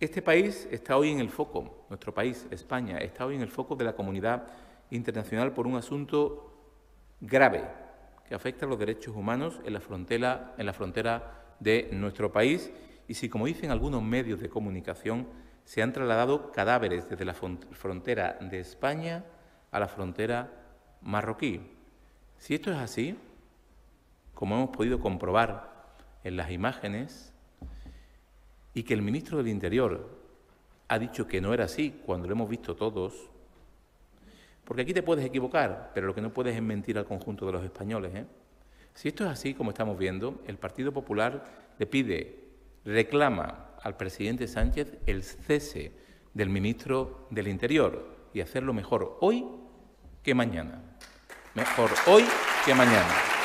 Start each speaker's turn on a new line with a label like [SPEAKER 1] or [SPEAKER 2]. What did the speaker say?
[SPEAKER 1] Este país está hoy en el foco, nuestro país, España, está hoy en el foco de la comunidad internacional por un asunto grave que afecta a los derechos humanos en la frontera, en la frontera de nuestro país y si, como dicen algunos medios de comunicación, se han trasladado cadáveres desde la frontera de España a la frontera marroquí. Si esto es así, como hemos podido comprobar en las imágenes, y que el ministro del Interior ha dicho que no era así cuando lo hemos visto todos, porque aquí te puedes equivocar, pero lo que no puedes es mentir al conjunto de los españoles. ¿eh? Si esto es así, como estamos viendo, el Partido Popular le pide, reclama al presidente Sánchez el cese del ministro del Interior y hacerlo mejor hoy que mañana. Mejor hoy que mañana.